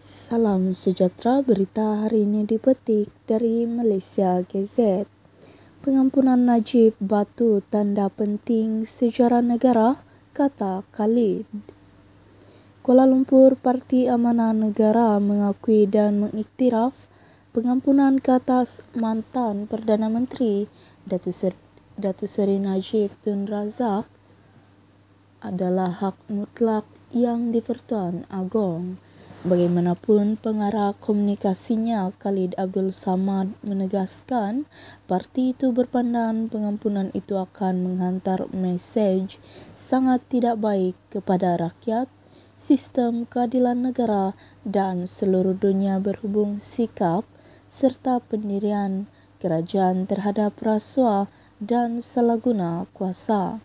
Salam sejahtera berita hari ini dipetik dari Malaysia Gazette. Pengampunan Najib batu tanda penting sejarah negara, kata Khalid. Kuala Lumpur Parti Amanah Negara mengakui dan mengiktiraf pengampunan ke atas mantan Perdana Menteri Datu, Ser- Datu Seri Najib Tun Razak adalah hak mutlak yang dipertuan agong. Bagaimanapun pengarah komunikasinya Khalid Abdul Samad menegaskan parti itu berpandan pengampunan itu akan menghantar mesej sangat tidak baik kepada rakyat, sistem keadilan negara dan seluruh dunia berhubung sikap serta pendirian kerajaan terhadap rasuah dan selaguna kuasa.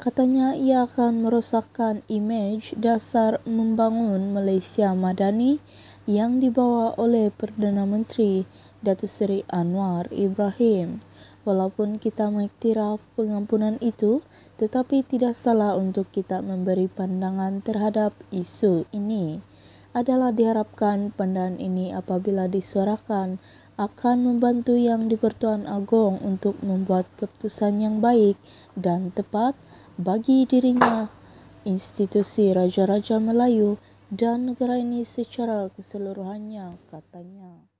Katanya ia akan merosakkan imej dasar membangun Malaysia Madani yang dibawa oleh Perdana Menteri Datuk Seri Anwar Ibrahim. Walaupun kita mengiktiraf pengampunan itu, tetapi tidak salah untuk kita memberi pandangan terhadap isu ini adalah diharapkan pandangan ini apabila disuarakan akan membantu yang di Pertuan Agong untuk membuat keputusan yang baik dan tepat bagi dirinya, institusi Raja-Raja Melayu dan negara ini secara keseluruhannya, katanya.